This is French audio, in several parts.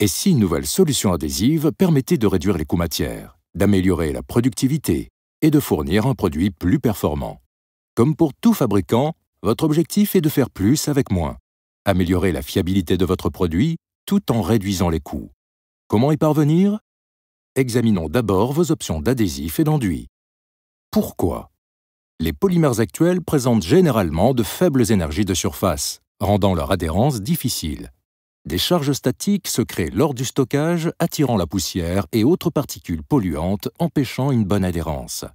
et si une nouvelle solution adhésive permettait de réduire les coûts matières, d'améliorer la productivité et de fournir un produit plus performant. Comme pour tout fabricant, votre objectif est de faire plus avec moins. Améliorer la fiabilité de votre produit tout en réduisant les coûts. Comment y parvenir Examinons d'abord vos options d'adhésif et d'enduit. Pourquoi Les polymères actuels présentent généralement de faibles énergies de surface, rendant leur adhérence difficile. Des charges statiques se créent lors du stockage, attirant la poussière et autres particules polluantes, empêchant une bonne adhérence.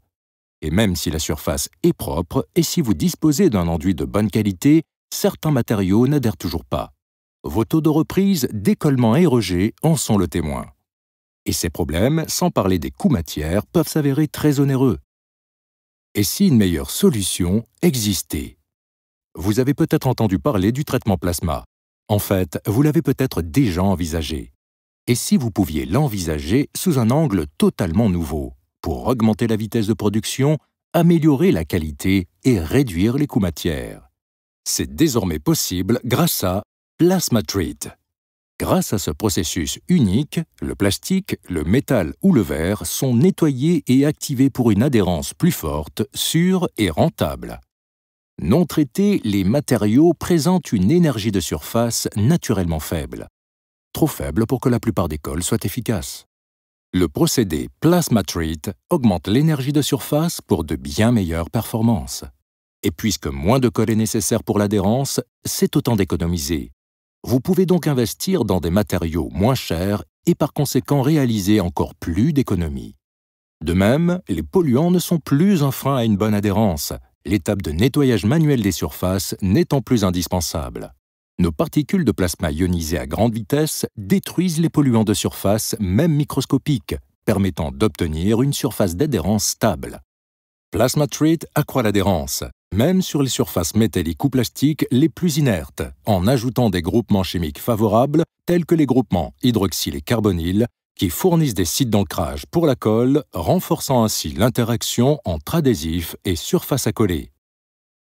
Et même si la surface est propre et si vous disposez d'un enduit de bonne qualité, certains matériaux n'adhèrent toujours pas. Vos taux de reprise, décollement et rejet en sont le témoin. Et ces problèmes, sans parler des coûts matières, peuvent s'avérer très onéreux. Et si une meilleure solution existait Vous avez peut-être entendu parler du traitement plasma. En fait, vous l'avez peut-être déjà envisagé. Et si vous pouviez l'envisager sous un angle totalement nouveau, pour augmenter la vitesse de production, améliorer la qualité et réduire les coûts matières C'est désormais possible grâce à Plasma Treat. Grâce à ce processus unique, le plastique, le métal ou le verre sont nettoyés et activés pour une adhérence plus forte, sûre et rentable. Non traités, les matériaux présentent une énergie de surface naturellement faible, trop faible pour que la plupart des cols soient efficaces. Le procédé Plasma Treat augmente l'énergie de surface pour de bien meilleures performances. Et puisque moins de colle est nécessaire pour l'adhérence, c'est autant d'économiser. Vous pouvez donc investir dans des matériaux moins chers et par conséquent réaliser encore plus d'économies. De même, les polluants ne sont plus un frein à une bonne adhérence, l'étape de nettoyage manuel des surfaces n'étant plus indispensable. Nos particules de plasma ionisées à grande vitesse détruisent les polluants de surface, même microscopiques, permettant d'obtenir une surface d'adhérence stable. Plasma Treat accroît l'adhérence, même sur les surfaces métalliques ou plastiques les plus inertes, en ajoutant des groupements chimiques favorables tels que les groupements hydroxyle et carbonyle qui fournissent des sites d'ancrage pour la colle, renforçant ainsi l'interaction entre adhésif et surface à coller.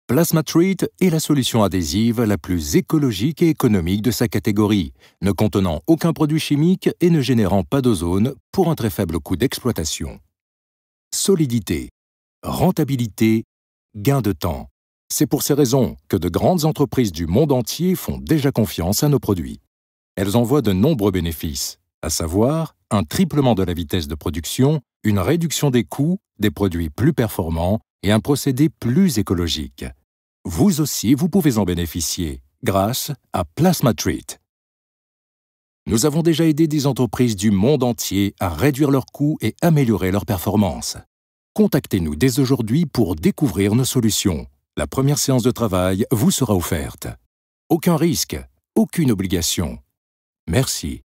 PlasmaTreat est la solution adhésive la plus écologique et économique de sa catégorie, ne contenant aucun produit chimique et ne générant pas d'ozone pour un très faible coût d'exploitation. Solidité, rentabilité, gain de temps. C'est pour ces raisons que de grandes entreprises du monde entier font déjà confiance à nos produits. Elles envoient de nombreux bénéfices, à savoir un triplement de la vitesse de production, une réduction des coûts, des produits plus performants et un procédé plus écologique. Vous aussi, vous pouvez en bénéficier grâce à Plasma Treat. Nous avons déjà aidé des entreprises du monde entier à réduire leurs coûts et améliorer leurs performances. Contactez-nous dès aujourd'hui pour découvrir nos solutions. La première séance de travail vous sera offerte. Aucun risque, aucune obligation. Merci.